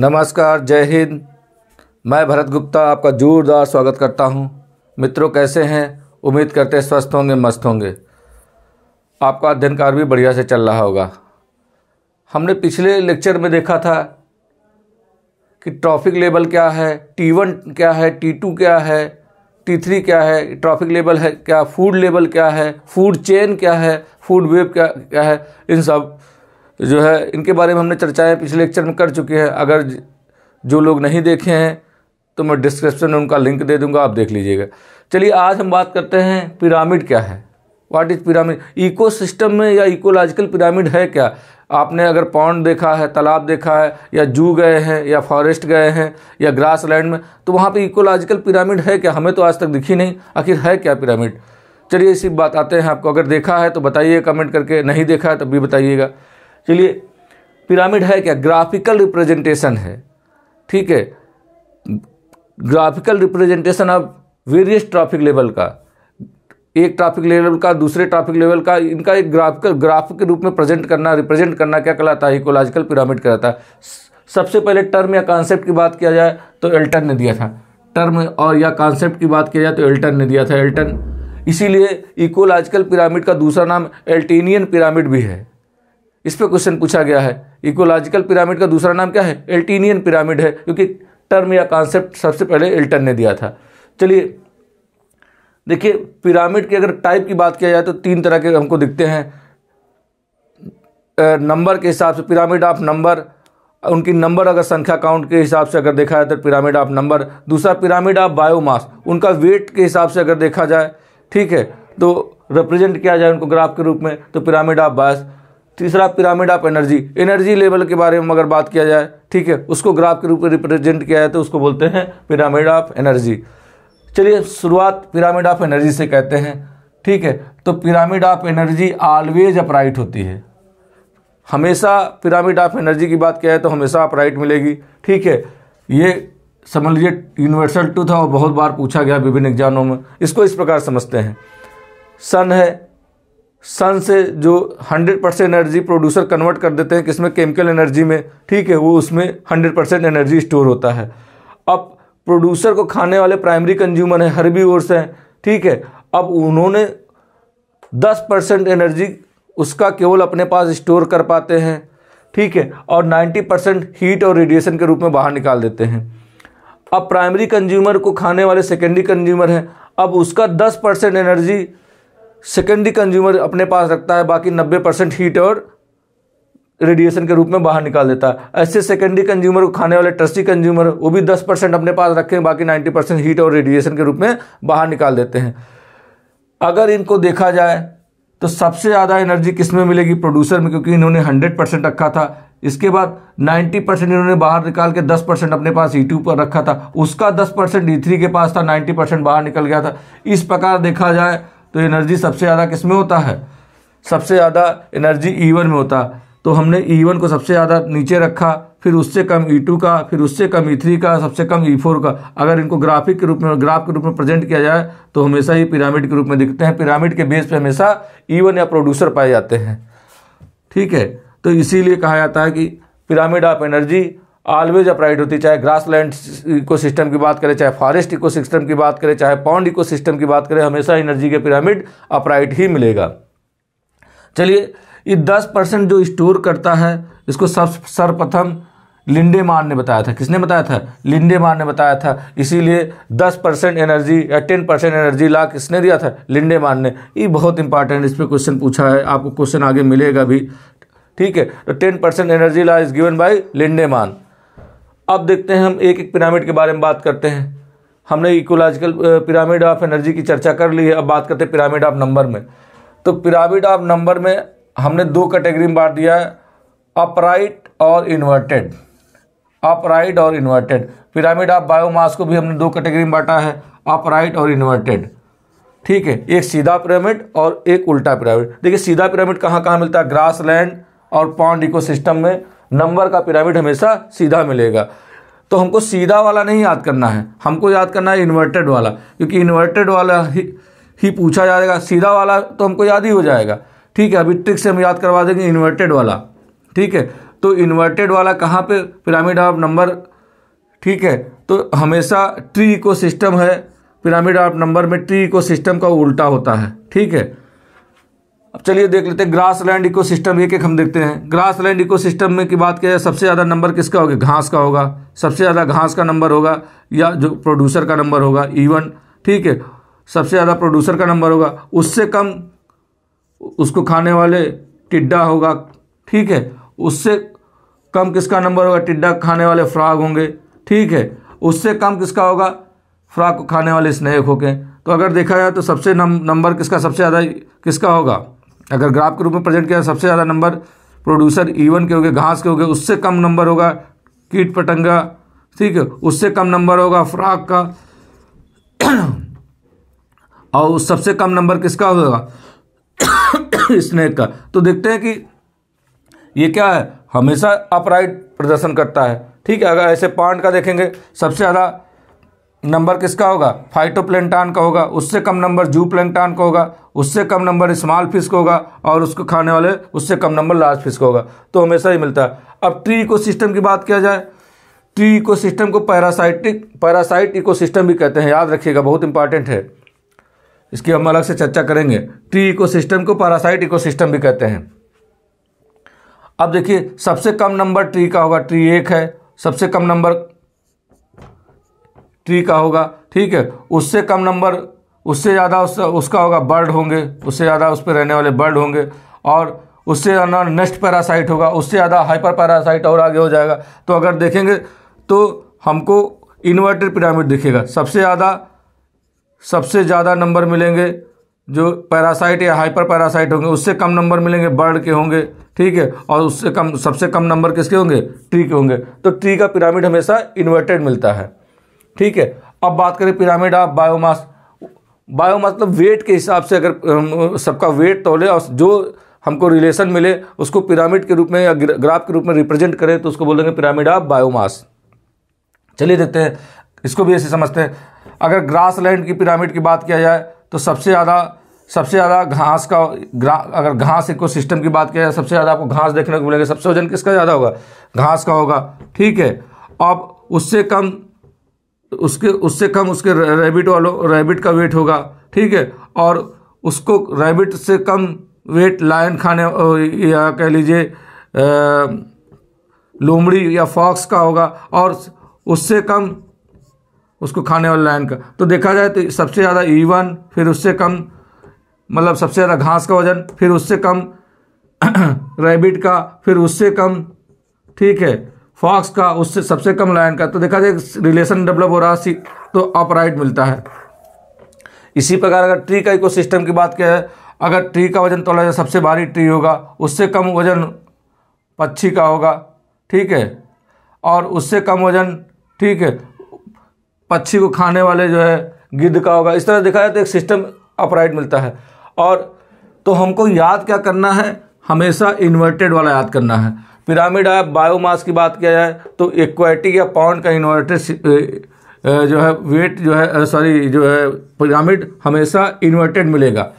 नमस्कार जय हिंद मैं भरत गुप्ता आपका जोरदार स्वागत करता हूं मित्रों कैसे हैं उम्मीद करते स्वस्थ होंगे मस्त होंगे आपका अध्ययन कार्य भी बढ़िया से चल रहा होगा हमने पिछले लेक्चर में देखा था कि ट्रॉफिक लेवल क्या है टी वन क्या है टी टू क्या है टी थ्री क्या है ट्रॉफिक लेवल है क्या फूड लेवल क्या है फूड चेन क्या है फूड वेब क्या क्या है इन सब जो है इनके बारे में हमने चर्चाएँ पिछले लेक्चर में कर चुके हैं अगर जो लोग नहीं देखे हैं तो मैं डिस्क्रिप्शन में उनका लिंक दे दूंगा आप देख लीजिएगा चलिए आज हम बात करते हैं पिरामिड क्या है व्हाट इज़ पिरामिड इको में या इकोलॉजिकल पिरामिड है क्या आपने अगर पौंड देखा है तालाब देखा है या जू गए हैं या फॉरेस्ट गए हैं या ग्रास लैंड में तो वहाँ पे इकोलॉजिकल पिरामिड है क्या हमें तो आज तक दिखी नहीं आखिर है क्या पिरामिड चलिए इसी बात आते हैं आपको अगर देखा है तो बताइए कमेंट करके नहीं देखा है तब तो भी बताइएगा चलिए पिरामिड है क्या ग्राफिकल रिप्रेजेंटेशन है ठीक है graphical representation of various trophic level का एक ट्रैफिक लेवल का दूसरे ट्रैफिक लेवल का इनका एक ग्राफिकल ग्राफ के रूप में प्रेजेंट करना रिप्रेजेंट करना क्या कहलाता है इकोलॉजिकल पिरामिड कहलाता है सबसे पहले टर्म या कॉन्सेप्ट की बात किया जाए तो एल्टन ने दिया था टर्म और या कॉन्सेप्ट की बात किया जाए तो एल्टन ने दिया था एल्टन इसीलिए इकोलॉजिकल पिरामिड का दूसरा नाम एल्टेनियन पिरामिड भी है इस पर क्वेश्चन पूछा गया है इकोलॉजिकल पिरामिड का दूसरा नाम क्या है एल्टीनियन पिरामिड है क्योंकि टर्म या कॉन्सेप्ट सबसे पहले एल्टन ने दिया था चलिए देखिए पिरामिड के अगर टाइप की बात किया जाए तो तीन तरह के हमको दिखते हैं नंबर के हिसाब से पिरामिड ऑफ नंबर उनकी नंबर अगर संख्या काउंट के हिसाब से अगर देखा जाए तो पिरामिड ऑफ नंबर दूसरा पिरामिड ऑफ बायोमास उनका वेट के हिसाब से अगर देखा जाए ठीक है तो रिप्रेजेंट किया जाए उनको ग्राफ के रूप में तो पिरामिड ऑफ बायस तीसरा pyramid of energy energy level के बारे में अगर बात किया जाए ठीक है उसको ग्राफ के रूप में रिप्रेजेंट किया जाए तो उसको बोलते हैं पिरामिड ऑफ एनर्जी चलिए शुरुआत पिरामिड ऑफ एनर्जी से कहते हैं ठीक है तो pyramid of energy always upright होती है हमेशा पिरामिड ऑफ एनर्जी की बात किया जाए तो हमेशा अपराइट मिलेगी ठीक है ये समझ लीजिए यूनिवर्सल टू था और बहुत बार पूछा गया विभिन्न एग्जामों में इसको इस प्रकार समझते हैं सन है सन से जो 100 परसेंट एनर्जी प्रोड्यूसर कन्वर्ट कर देते हैं किसमें केमिकल एनर्जी में ठीक है वो उसमें 100 परसेंट एनर्जी स्टोर होता है अब प्रोड्यूसर को खाने वाले प्राइमरी कंज्यूमर हैं हर भी ओर्स हैं ठीक है अब उन्होंने 10 परसेंट एनर्जी उसका केवल अपने पास स्टोर कर पाते हैं ठीक है और नाइन्टी परसेंट हीट और रेडिएशन के रूप में बाहर निकाल देते हैं अब प्राइमरी कंज्यूमर को खाने वाले सेकेंडरी कंज्यूमर हैं अब उसका दस परसेंट एनर्जी सेकेंडरी कंज्यूमर अपने पास रखता है बाकी नब्बे परसेंट हीट और रेडिएशन के रूप में बाहर निकाल देता है ऐसे सेकेंडरी कंज्यूमर को खाने वाले ट्रस्टी कंज्यूमर वो भी दस परसेंट अपने पास रखें बाकी नाइन्टी परसेंट हीट और रेडिएशन के रूप में बाहर निकाल देते हैं अगर इनको देखा जाए तो सबसे ज़्यादा एनर्जी किस में मिलेगी प्रोड्यूसर में क्योंकि इन्होंने हंड्रेड परसेंट रखा था इसके बाद नाइन्टी परसेंट इन्होंने बाहर निकाल के दस परसेंट अपने पास ई e पर रखा था उसका दस परसेंट ई थ्री के पास था नाइन्टी परसेंट बाहर निकल गया था इस प्रकार देखा जाए तो एनर्जी सबसे ज़्यादा किस में होता है सबसे ज़्यादा एनर्जी ई e में होता तो हमने ई e को सबसे ज़्यादा नीचे रखा फिर उससे कम ई e टू का फिर उससे कम ई थ्री का सबसे कम ई फोर का अगर इनको ग्राफिक के रूप में ग्राफ के रूप में प्रेजेंट किया जाए तो हमेशा ही पिरामिड के रूप में दिखते हैं पिरामिड के बेस पे हमेशा ई या प्रोड्यूसर पाए जाते हैं ठीक है तो इसीलिए कहा जाता है कि pyramid of energy always upright होती है चाहे ग्रास लैंड इको सिस्टम की बात करें चाहे फॉरेस्ट इको सिस्टम की बात करें चाहे पाउंड इको सिस्टम की बात करें हमेशा एनर्जी के पिरामिड अपराइट ही मिलेगा चलिए ये दस परसेंट जो स्टोर करता है इसको सब सर्वप्रथम लिंडेमान ने बताया था किसने बताया था लिंडेमान ने बताया था इसीलिए दस परसेंट एनर्जी या टेन परसेंट एनर्जी ला किसने दिया था लिंडेमान ने ये बहुत इंपॉर्टेंट इस पर क्वेश्चन पूछा है आपको क्वेश्चन आगे मिलेगा भी ठीक है तो ten percent energy law is given by Lindeman अब देखते हैं हम एक एक पिरामिड के बारे में बात करते हैं हमने इकोलॉजिकल पिरामिड ऑफ एनर्जी की चर्चा कर ली है अब बात करते हैं पिरामिड ऑफ नंबर में तो पिरामिड ऑफ नंबर में हमने दो कैटेगरी में बांट दिया है अपराइट और इन्वर्टेड अपराइट और इन्वर्टेड पिरामिड ऑफ बायोमास को भी हमने दो कैटेगरी में बांटा है अपराइट और इन्वर्टेड ठीक है एक सीधा पिरामिड और एक उल्टा पिरामिड देखिए सीधा पिरामिड कहाँ कहाँ मिलता है ग्रास लैंड और पॉन्ड इकोसिस्टम में नंबर का पिरामिड हमेशा सीधा मिलेगा तो हमको सीधा वाला नहीं याद करना है हमको याद करना है इन्वर्टेड वाला क्योंकि इन्वर्टेड वाला ही ही पूछा जाएगा सीधा वाला तो हमको याद ही हो जाएगा ठीक है अभी ट्रिक से हम याद करवा देंगे इन्वर्टेड वाला ठीक है तो इन्वर्टेड वाला कहाँ पे पिरामिड ऑफ नंबर ठीक है तो हमेशा ट्री इको सिस्टम है पिरामिड ऑफ नंबर में ट्री इको सिस्टम का उल्टा होता है ठीक है अब चलिए देख लेते हैं ग्रास लैंड इकोसिस्टम एक एक हम देखते हैं ग्रास लैंड इकोसिस्टम में की बात किया जाए सबसे ज़्यादा नंबर किसका होगा घास का होगा सबसे ज़्यादा घास का नंबर होगा या जो प्रोड्यूसर का नंबर होगा इवन ठीक है सबसे ज़्यादा प्रोड्यूसर का नंबर होगा उससे कम उसको खाने वाले टिड्डा होगा ठीक है उससे कम किसका नंबर होगा टिड्डा खाने वाले फ्राग होंगे ठीक है उससे कम किसका होगा फ्राग को खाने वाले स्नेक होके तो अगर देखा जाए तो सबसे नंबर किसका सबसे ज़्यादा किसका होगा अगर ग्राफ के रूप में प्रेजेंट किया सबसे ज़्यादा नंबर प्रोड्यूसर ईवन e के हो गए घास के हो उससे कम नंबर होगा कीट पटंगा ठीक है उससे कम नंबर होगा फ्राक का और सबसे कम नंबर किसका होगा स्नेक का तो देखते हैं कि ये क्या है हमेशा अपराइट प्रदर्शन करता है ठीक है अगर ऐसे पांड का देखेंगे सबसे ज़्यादा नंबर किसका होगा फाइटोप्लैंटान का होगा उससे कम नंबर जू प्लैंटान का होगा उससे कम नंबर स्मॉल फिश का होगा और उसको खाने वाले उससे कम नंबर लार्ज फिश का होगा तो हमेशा ही मिलता है अब ट्री इकोसिस्टम की बात किया जाए ट्री इकोसिस्टम को पैरासाइटिक पैरासाइट इकोसिस्टम भी कहते हैं याद रखिएगा बहुत इंपॉर्टेंट है इसकी हम अलग से चर्चा करेंगे ट्री इकोसिस्टम को पैरासाइट इकोसिस्टम भी कहते हैं अब देखिए सबसे कम नंबर ट्री का होगा ट्री एक है सबसे कम नंबर ट्री का होगा ठीक है उससे कम नंबर उससे ज़्यादा उस, उसका होगा बर्ड होंगे उससे ज़्यादा उस पर रहने वाले बर्ड होंगे और उससे ज़्यादा नेक्स्ट पैरासाइट होगा उससे ज़्यादा हाइपर पैरासाइट और आगे हो जाएगा तो अगर देखेंगे तो हमको इन्वर्टेड पिरामिड दिखेगा सबसे ज़्यादा सबसे ज़्यादा नंबर मिलेंगे जो पैरासाइट या हाइपर पैरासाइट होंगे उससे कम नंबर मिलेंगे बर्ड के होंगे ठीक है और उससे कम सबसे कम नंबर किसके होंगे ट्री के होंगे तो ट्री का पिरामिड हमेशा इन्वर्टेड मिलता है ठीक है अब बात करें पिरामिड ऑफ बायोमास बायो मतलब वेट के हिसाब से अगर सबका वेट तोले और जो हमको रिलेशन मिले उसको पिरामिड के रूप में या ग्राफ के रूप में रिप्रेजेंट करें तो उसको बोलेंगे पिरामिड ऑफ बायोमास चलिए देखते हैं इसको भी ऐसे समझते हैं अगर ग्रास लैंड की पिरामिड की बात किया जाए तो सबसे ज़्यादा सबसे ज़्यादा घास का ग्रा अगर घास इको सिस्टम की बात किया जाए सबसे ज़्यादा आपको घास देखने को मिलेगा सबसे वजन किसका ज़्यादा होगा घास का होगा ठीक है अब उससे कम उसके उससे कम उसके रैबिट वालों रैबिट का वेट होगा ठीक है और उसको रैबिट से कम वेट लायन खाने या कह लीजिए लोमड़ी या फॉक्स का होगा और उससे कम उसको खाने वाले लायन का तो देखा जाए तो सबसे ज़्यादा ईवन फिर उससे कम मतलब सबसे ज़्यादा घास का वज़न फिर उससे कम रैबिट का फिर उससे कम ठीक है फॉक्स का उससे सबसे कम लायन का तो देखा जाए रिलेशन डेवलप हो रहा है तो अपराइट मिलता है इसी प्रकार अगर ट्री का इकोसिस्टम की बात किया जाए अगर ट्री का वजन तोला जाए सबसे भारी ट्री होगा उससे कम वजन पक्षी का होगा ठीक है और उससे कम वजन ठीक है पक्षी को खाने वाले जो है गिद्ध का होगा इस तरह देखा जाए तो एक सिस्टम अपराइट मिलता है और तो हमको याद क्या करना है हमेशा इन्वर्टेड वाला याद करना है पिरामिड है बायोमास की बात किया जाए तो इक्वाटी या पाउंड का इन्वर्टेड जो है वेट जो है सॉरी जो है पिरामिड हमेशा इन्वर्टेड मिलेगा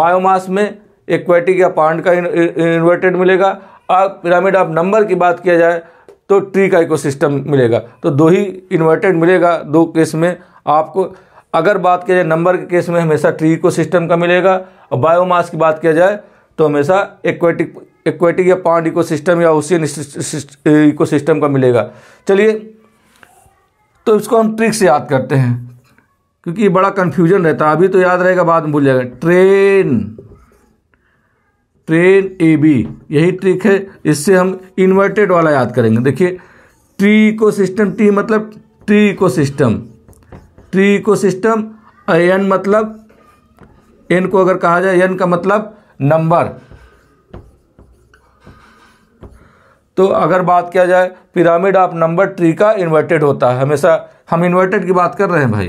बायोमास में इक्वेटिक या पाउंड का इन्वर्टेड मिलेगा और पिरामिड ऑफ नंबर की बात किया जाए तो ट्री का इकोसिस्टम मिलेगा तो दो ही इन्वर्टेड मिलेगा दो केस में आपको अगर बात किया जाए नंबर के केस में हमेशा ट्री इकोसिस्टम का मिलेगा और बायोमास की बात किया जाए तो हमेशा एक्वेटिक एक्वेटिक या पांड सिस्टम या ओशियन सिस्टम का मिलेगा चलिए तो इसको हम ट्रिक से याद करते हैं क्योंकि ये बड़ा कन्फ्यूजन रहता है अभी तो याद रहेगा बाद में भूल जाएगा ट्रेन ट्रेन ए बी यही ट्रिक है इससे हम इन्वर्टेड वाला याद करेंगे देखिए ट्री सिस्टम टी मतलब tree system tree system N मतलब एन को अगर कहा जाए एन का मतलब नंबर तो अगर बात किया जाए पिरामिड ऑफ नंबर ट्री का इन्वर्टेड होता है हमेशा हम इन्वर्टेड की बात कर रहे हैं भाई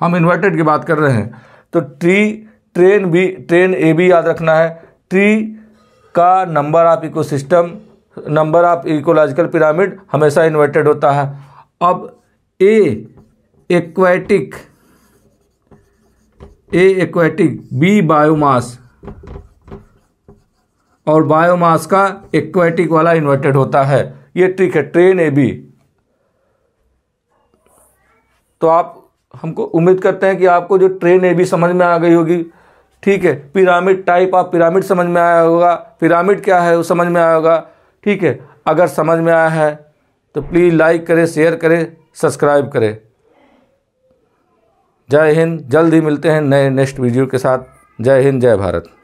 हम इन्वर्टेड की बात कर रहे हैं तो tree train B train A B याद रखना है ट्री का number of system number of ecological pyramid हमेशा इन्वर्टेड होता है अब A aquatic A aquatic B biomass और बायोमास का एक्वेटिक वाला इन्वर्टेड होता है ये ट्रिक है ट्रेन ए बी तो आप हमको उम्मीद करते हैं कि आपको जो ट्रेन ए बी समझ में आ गई होगी ठीक है पिरामिड टाइप आप पिरामिड समझ में आया होगा पिरामिड क्या है वो समझ में आया होगा ठीक है अगर समझ में आया है तो प्लीज़ लाइक करें शेयर करें सब्सक्राइब करें जय हिंद जल्द ही मिलते हैं नए नेक्स्ट वीडियो के साथ जय हिंद जय भारत